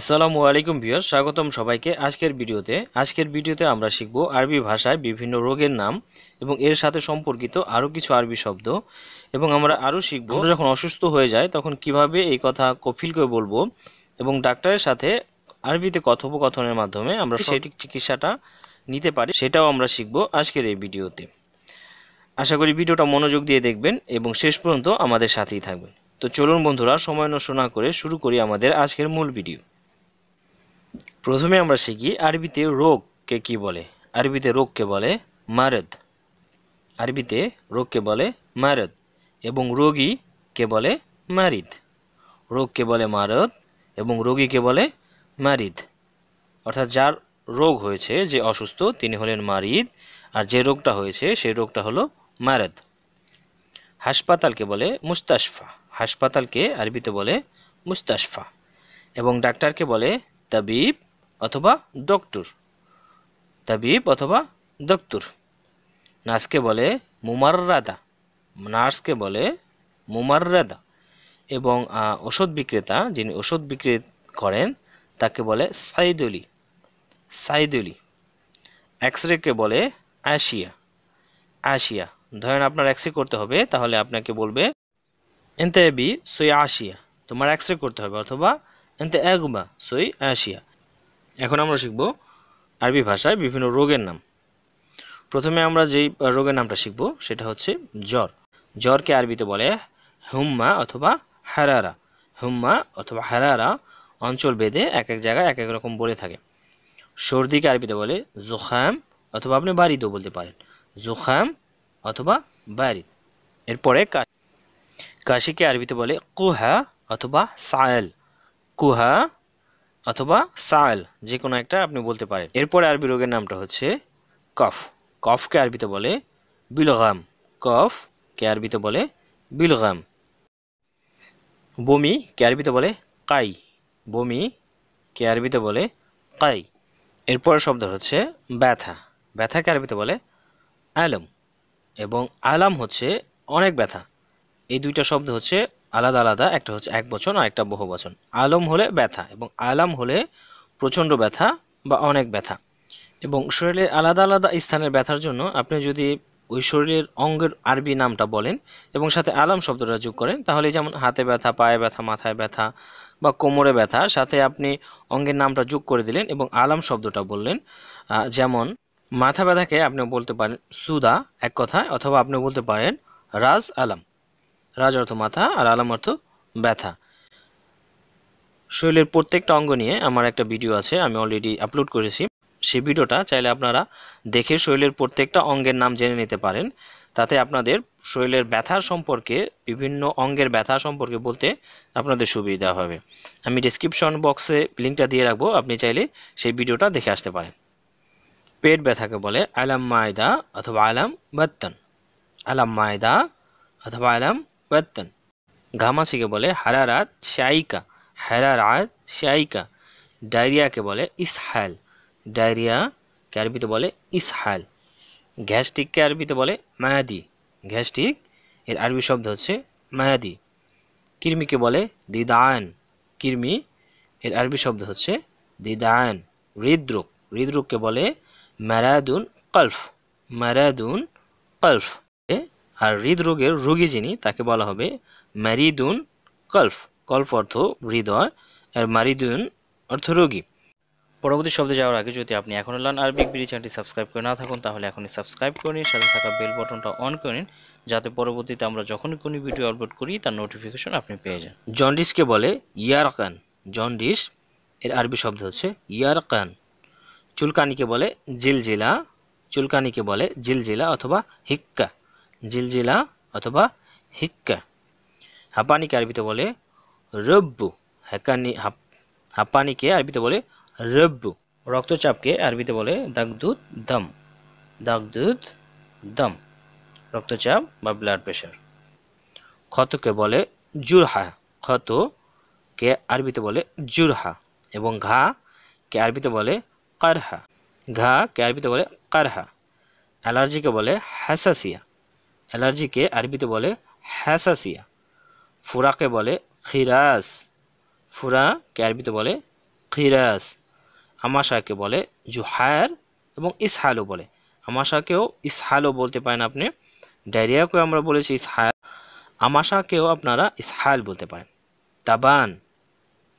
আসসালামু আলাইকুম ভিউয়ার স্বাগতম সবাইকে আজকের ভিডিওতে আজকের ভিডিওতে আমরা শিখব আরবি ভাষায় বিভিন্ন রোগের নাম এবং এর সাথে সম্পর্কিত আরও কিছু আরবি শব্দ এবং আমরা আরও শিখব আমরা যখন অসুস্থ হয়ে যায় তখন কিভাবে এই কথা কফিলকে বলবো এবং ডাক্তারের সাথে আরবিতে কথোপকথনের মাধ্যমে আমরা সঠিক চিকিৎসাটা নিতে পারি সেটাও আমরা শিখব আজকের এই ভিডিওতে আশা করি ভিডিওটা মনোযোগ দিয়ে দেখবেন এবং শেষ পর্যন্ত আমাদের সাথেই থাকবেন তো চলুন বন্ধুরা সময় নষ্ট না করে শুরু করি আমাদের আজকের মূল ভিডিও প্রথমে আমরা শিখি আরবিতে রোগকে কি বলে আরবিতে রোগকে বলে মারদ আরবিতে রোগকে বলে মারদ এবং রোগীকে বলে মারিদ রোগকে বলে মারদ এবং রোগীকে বলে মারিদ অর্থাৎ যার রোগ হয়েছে যে অসুস্থ তিনি হলেন মারিদ আর যে রোগটা হয়েছে সেই রোগটা হলো মারদ হাসপাতালকে বলে মুস্তাশফা হাসপাতালকে আরবিতে বলে মুস্তাশফা এবং ডাক্তারকে বলে তাবিব অথবা ডক্টর তাবিব অথবা ডক্টর নার্সকে বলে মুমাররাদা নার্সকে বলে মুমাররাদা এবং ওষুধ বিক্রেতা যিনি ওষুধ বিক্রি করেন তাকে বলে সাইদলি সাইদলি এক্স রেকে বলে আশিয়া আশিয়া ধরেন আপনার এক্স করতে হবে তাহলে আপনাকে বলবে এনতে বি সই আশিয়া তোমার এক্স করতে হবে অথবা এনতে একবা সই আশিয়া এখন আমরা শিখব আরবি ভাষায় বিভিন্ন রোগের নাম প্রথমে আমরা যেই রোগের নামটা শিখব সেটা হচ্ছে জ্বর জ্বরকে আরবিতে বলে হুম্মা অথবা হারারা হুম্মা অথবা হারারা অঞ্চল ভেদে এক এক জায়গায় এক এক রকম বলে থাকে সর্দিকে আরবিতে বলে জোখাম অথবা আপনি বাড়িতেও বলতে পারেন জোখাম অথবা বাড়িত এরপরে কাশিকে আরবিতে বলে কুহা অথবা সায়েল কুহা অথবা সাল যে কোনো একটা আপনি বলতে পারেন এরপরে আরবি রোগের নামটা হচ্ছে কফ কফকে আরবিতে বলে বিলগাম কফ কে আরবিতে বলে বিলগাম বমি কে আরবিতে বলে কাই বমি কে আরবিতে বলে কাই এরপরের শব্দ হচ্ছে ব্যথা ব্যথাকে আরবিতে বলে অ্যালম এবং আলাম হচ্ছে অনেক ব্যথা এই দুইটা শব্দ হচ্ছে আলাদা আলাদা একটা হচ্ছে এক বচন আর একটা বহু বচন আলম হলে ব্যথা এবং আলাম হলে প্রচণ্ড ব্যথা বা অনেক ব্যথা এবং শরীরের আলাদা আলাদা স্থানের ব্যথার জন্য আপনি যদি ওই শরীরের অঙ্গের আরবি নামটা বলেন এবং সাথে আলাম শব্দটা যোগ করেন তাহলে যেমন হাতে ব্যথা পায়ে ব্যথা মাথায় ব্যথা বা কোমরে ব্যথা সাথে আপনি অঙ্গের নামটা যোগ করে দিলেন এবং আলাম শব্দটা বললেন যেমন মাথা ব্যথাকে আপনি বলতে পারেন সুদা এক কথায় অথবা আপনি বলতে পারেন রাজ আলাম রাজ অর্থ মাথা আর আলাম অর্থ ব্যথা শরীরের প্রত্যেকটা অঙ্গ নিয়ে আমার একটা ভিডিও আছে আমি অলরেডি আপলোড করেছি সেই ভিডিওটা চাইলে আপনারা দেখে শরীরের প্রত্যেকটা অঙ্গের নাম জেনে নিতে পারেন তাতে আপনাদের শরীরের ব্যথার সম্পর্কে বিভিন্ন অঙ্গের ব্যথা সম্পর্কে বলতে আপনাদের সুবিধা হবে আমি ডিসক্রিপশন বক্সে লিঙ্কটা দিয়ে রাখবো আপনি চাইলে সেই ভিডিওটা দেখে আসতে পারেন পেট ব্যথাকে বলে আলাম মায়দা অথবা আলাম বাত্তান আলাম মায়দা অথবা আলাম বাদ্দান ঘামাসিকে বলে হারারাত শাইকা হারারাত শাইকা ডায়রিয়াকে বলে ইসহাল কে আরবিতে বলে ইসহাল গ্যাস্ট্রিককে আরবিতে বলে মায়াদি গ্যাস্ট্রিক এর আরবি শব্দ হচ্ছে মায়াদি কির্মিকে বলে দিদায়ন কির্মি এর আরবি শব্দ হচ্ছে দিদায়ন হৃদরোগ হৃদরোগকে বলে ম্যারাদুন কলফ ম্যারাদুন কলফ আর হৃদরোগের রোগী যিনি তাকে বলা হবে ম্যারিদুন কলফ কল্প অর্থ হৃদয় আর মারিদুন অর্থ রোগী পরবর্তী শব্দে যাওয়ার আগে যদি আপনি এখনও লান আরবিক বিডি চ্যানেলটি সাবস্ক্রাইব করে না থাকুন তাহলে এখনই সাবস্ক্রাইব করে নিন সাথে থাকা বেল বটনটা অন করে নিন যাতে পরবর্তীতে আমরা যখনই কোনো ভিডিও আপলোড করি তার নোটিফিকেশন আপনি পেয়ে যান জন্ডিসকে বলে ইয়ারকান জন্ডিস এর আরবি শব্দ হচ্ছে ইয়ারকান চুলকানিকে বলে জিলজিলা চুলকানিকে বলে জিলজিলা অথবা হিক্কা জিলজিলা অথবা হিক্কা হাঁপানিকে আরবিতে বলে রব্বু হ্যাকানি হাপানিকে আরবিতে বলে রব্বু রক্তচাপকে আরবিতে বলে দাগদুত দম দাগদুত দম রক্তচাপ বা ব্লাড প্রেশার ক্ষতকে বলে জুরহা ক্ষত কে আরবিতে বলে জুরহা এবং ঘা কে আরবিতে বলে কারহা ঘা কে আরবিতে বলে কারহা অ্যালার্জিকে বলে হ্যাসাসিয়া অ্যালার্জিকে আরবিতে বলে হ্যাসাসিয়া ফুরাকে বলে খিরাস ফুরাকে আরবিতে বলে খিরাস আমাশাকে বলে জুহায়ার এবং ইসহালও বলে আমাশাকেও ইসহালও বলতে পারেন আপনি ডায়রিয়াকেও আমরা বলেছি ইসহাল আমাশাকেও আপনারা ইসহাল বলতে পারেন তাবান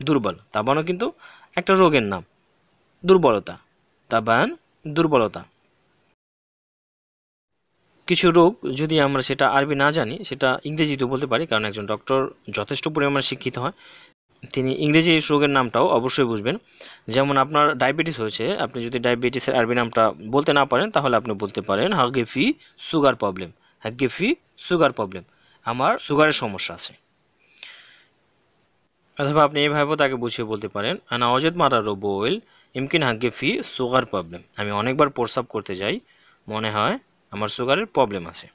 দুর্বল তাবানও কিন্তু একটা রোগের নাম দুর্বলতা তাবান দুর্বলতা কিছু রোগ যদি আমরা সেটা আরবি না জানি সেটা ইংরেজিতেও বলতে পারি কারণ একজন ডক্টর যথেষ্ট পরিমাণে শিক্ষিত হয় তিনি ইংরেজি রোগের নামটাও অবশ্যই বুঝবেন যেমন আপনার ডায়াবেটিস হয়েছে আপনি যদি ডায়াবেটিসের আরবি নামটা বলতে না পারেন তাহলে আপনি বলতে পারেন হাগেফি সুগার প্রবলেম হাগেফি সুগার প্রবলেম আমার সুগারের সমস্যা আছে অথবা আপনি এইভাবেও তাকে বুঝিয়ে বলতে পারেন আনা অজেদ মারা রোবোয়েল ইমকিন হাগেফি সুগার প্রবলেম আমি অনেকবার প্রস্রাব করতে যাই মনে হয় আমার সুগারের প্রবলেম আছে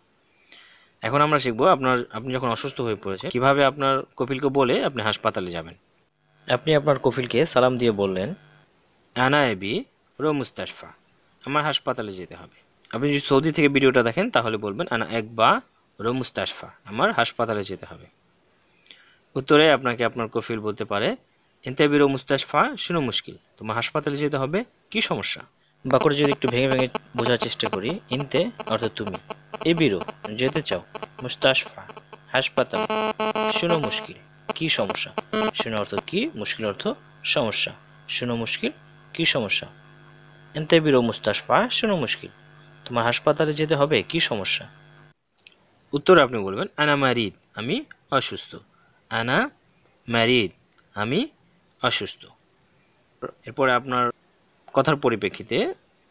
এখন আমরা শিখবো আপনার আপনি যখন অসুস্থ হয়ে পড়েছেন কিভাবে আপনার কপিলকে বলে আপনি হাসপাতালে যাবেন আপনি আপনার কপিলকে সালাম দিয়ে বললেন আনা এবি রো মুস্তাশফা আমার হাসপাতালে যেতে হবে আপনি যদি সৌদি থেকে ভিডিওটা দেখেন তাহলে বলবেন আনা একবা রো মুস্তাশফা আমার হাসপাতালে যেতে হবে উত্তরে আপনাকে আপনার কফিল বলতে পারে বিরো মুস্তাশফা শুনো মুশকিল তোমার হাসপাতালে যেতে হবে কি সমস্যা বাকরে যদি একটু ভেঙে ভেঙে বোঝার চেষ্টা করি ইনতে অর্থাৎ তুমি এ বিরো যেতে চাও মুস্তাশফা হাসপাতাল শুনো মুশকিল কি সমস্যা শুনো অর্থ কি মুশকিল অর্থ সমস্যা শুনো মুশকিল কি সমস্যা এনতে বিরো মুস্তাশফা শুনো মুশকিল তোমার হাসপাতালে যেতে হবে কি সমস্যা উত্তর আপনি বলবেন আনা মারিদ আমি অসুস্থ আনা মারিদ আমি অসুস্থ এরপরে আপনার কথার পরিপ্রেক্ষিতে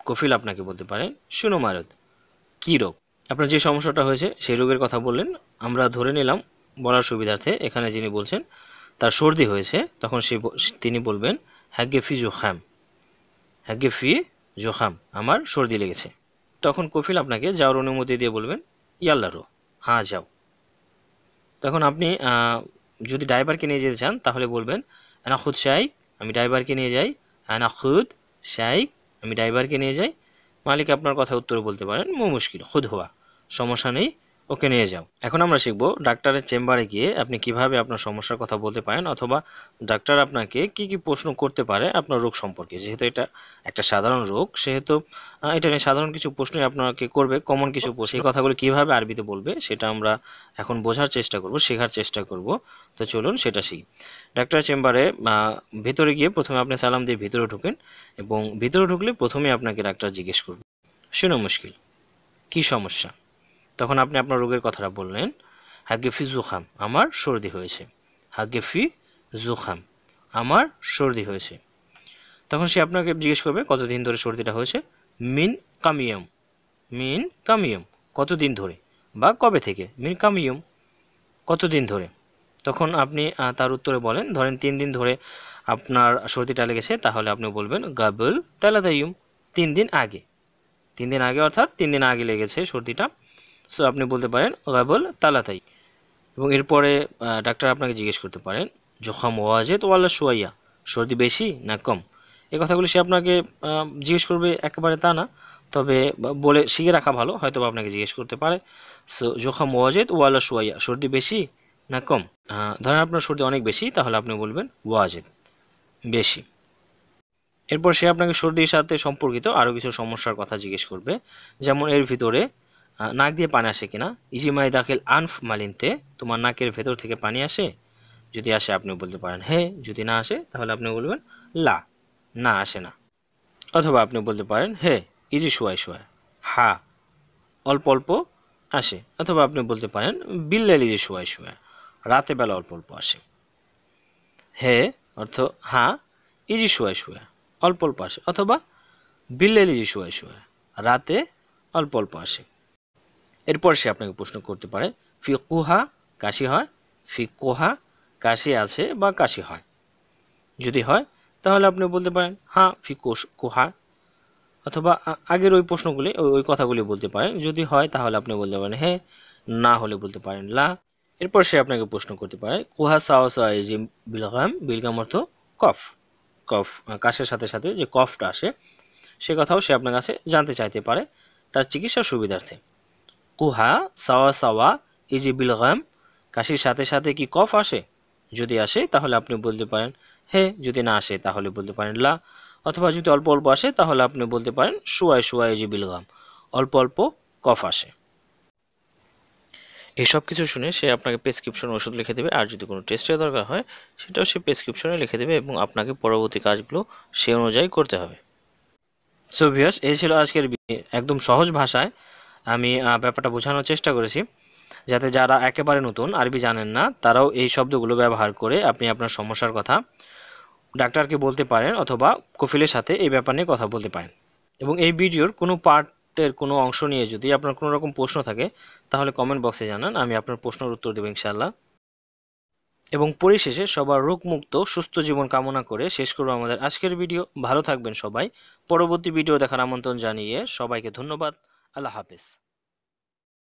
কফিল আপনাকে বলতে পারে শুনো মারদ কী রোগ আপনার যে সমস্যাটা হয়েছে সেই রোগের কথা বললেন আমরা ধরে নিলাম বলার সুবিধার্থে এখানে যিনি বলছেন তার সর্দি হয়েছে তখন সে তিনি বলবেন হ্যাগে ফি জোখাম হ্যাগে ফি জোখাম আমার সর্দি লেগেছে তখন কফিল আপনাকে যাওয়ার অনুমতি দিয়ে বলবেন ইয়াল্লারো হ্যাঁ যাও তখন আপনি যদি ড্রাইভারকে নিয়ে যেতে চান তাহলে বলবেন আনা খুদ চাই আমি ড্রাইভারকে নিয়ে যাই আনা খুদ শাইক আমি ড্রাইভারকে নিয়ে যাই মালিক আপনার কথা উত্তর বলতে পারেন মো মুশকিল খুদ হওয়া সমস্যা নেই ওকে নিয়ে যাও এখন আমরা শিখব ডাক্তারের চেম্বারে গিয়ে আপনি কিভাবে আপনার সমস্যার কথা বলতে পারেন অথবা ডাক্তার আপনাকে কি কি প্রশ্ন করতে পারে আপনার রোগ সম্পর্কে যেহেতু এটা একটা সাধারণ রোগ সেহেতু এটা নিয়ে সাধারণ কিছু প্রশ্নই আপনাকে করবে কমন কিছু প্রশ্ন এই কথাগুলো কিভাবে আরবিতে বলবে সেটা আমরা এখন বোঝার চেষ্টা করব শেখার চেষ্টা করব তো চলুন সেটা শিখি ডাক্তার চেম্বারে ভেতরে গিয়ে প্রথমে আপনি সালাম দিয়ে ভিতরে ঢুকেন এবং ভিতরে ঢুকলে প্রথমে আপনাকে ডাক্তার জিজ্ঞেস করবে শোনো মুশকিল কি সমস্যা তখন আপনি আপনার রোগের কথাটা বললেন হাগেফি জুখাম আমার সর্দি হয়েছে হাগেফি জুখাম আমার সর্দি হয়েছে তখন সে আপনাকে জিজ্ঞেস করবে কতদিন ধরে সর্দিটা হয়েছে মিন কামিয়াম মিন কামিয়াম কতদিন ধরে বা কবে থেকে মিন কামিয়াম কতদিন ধরে তখন আপনি তার উত্তরে বলেন ধরেন তিন দিন ধরে আপনার সর্দিটা লেগেছে তাহলে আপনি বলবেন গাবল তেলাদাইম তিন দিন আগে তিন দিন আগে অর্থাৎ তিন দিন আগে লেগেছে সর্দিটা সো আপনি বলতে পারেন গাবল তালাতাই এবং এরপরে ডাক্তার আপনাকে জিজ্ঞেস করতে পারেন জখম ওয়াজেদ আল্লাহ সোয়াইয়া সর্দি বেশি না কম এই কথাগুলি সে আপনাকে জিজ্ঞেস করবে একেবারে তা না তবে বলে শিখে রাখা ভালো হয়তো আপনাকে জিজ্ঞেস করতে পারে সো জখাম ওয়াজেদ আল্লাহ সোয়াইয়া সর্দি বেশি না কম ধরেন আপনার সর্দি অনেক বেশি তাহলে আপনি বলবেন ওয়াজেদ বেশি এরপর সে আপনাকে সর্দির সাথে সম্পর্কিত আরও কিছু সমস্যার কথা জিজ্ঞেস করবে যেমন এর ভিতরে নাক দিয়ে পানি আসে কিনা ইজিমাই দাখিল আনফ মালিনতে তোমার নাকের ভেতর থেকে পানি আসে যদি আসে আপনি বলতে পারেন হ্যাঁ যদি না আসে তাহলে আপনি বলবেন লা না আসে না অথবা আপনি বলতে পারেন হে ইজি শুয়ায় শুয়ায় হা অল্প অল্প আসে অথবা আপনি বলতে পারেন বিল্লাল ইজি শুয়ায় শুয়ায় রাতে বেলা অল্প অল্প আসে হে অর্থ হা ইজি শুয়ায় শুয়ায় অল্প অল্প আসে অথবা বিল্লাল ইজি শুয়ায় শুয়ায় রাতে অল্প অল্প আসে এরপর সে আপনাকে প্রশ্ন করতে পারে ফিকুহা কাশি হয় ফিকুহা কাশি আছে বা কাশি হয় যদি হয় তাহলে আপনি বলতে পারেন ফি ফিকোস কুহা অথবা আগের ওই প্রশ্নগুলি ওই কথাগুলি বলতে পারেন যদি হয় তাহলে আপনি বলতে পারেন হ্যাঁ না হলে বলতে পারেন লা এরপর সে আপনাকে প্রশ্ন করতে পারে কুহা সাওয়াসাইজি বিলগাম বিলগাম অর্থ কফ কফ কাশের সাথে সাথে যে কফটা আসে সে কথাও সে আপনার কাছে জানতে চাইতে পারে তার চিকিৎসা সুবিধার্থে কুহা সাওয়া সাওয়া ইজি বিল গাম কাশির সাথে সাথে কি কফ আসে যদি আসে তাহলে আপনি বলতে পারেন হে যদি না আসে তাহলে বলতে পারেন লা অথবা যদি অল্প অল্প আসে তাহলে আপনি বলতে পারেন শুয়ায় শুয়ায় ইজি বিল গাম অল্প অল্প কফ আসে এসব কিছু শুনে সে আপনাকে প্রেসক্রিপশন ওষুধ লিখে দেবে আর যদি কোনো টেস্টের দরকার হয় সেটাও সে প্রেসক্রিপশনে লিখে দেবে এবং আপনাকে পরবর্তী কাজগুলো সে অনুযায়ী করতে হবে সো ভিয়াস এই ছিল আজকের একদম সহজ ভাষায় আমি ব্যাপারটা বোঝানোর চেষ্টা করেছি যাতে যারা একেবারে নতুন আরবি জানেন না তারাও এই শব্দগুলো ব্যবহার করে আপনি আপনার সমস্যার কথা ডাক্তারকে বলতে পারেন অথবা কফিলের সাথে এই ব্যাপার নিয়ে কথা বলতে পারেন এবং এই ভিডিওর কোনো পার্টের কোনো অংশ নিয়ে যদি আপনার কোনো রকম প্রশ্ন থাকে তাহলে কমেন্ট বক্সে জানান আমি আপনার প্রশ্নের উত্তর দেবো ইনশাআল্লাহ এবং পরিশেষে সবার রোগমুক্ত সুস্থ জীবন কামনা করে শেষ করব আমাদের আজকের ভিডিও ভালো থাকবেন সবাই পরবর্তী ভিডিও দেখার আমন্ত্রণ জানিয়ে সবাইকে ধন্যবাদ अल्लाह हाफिज़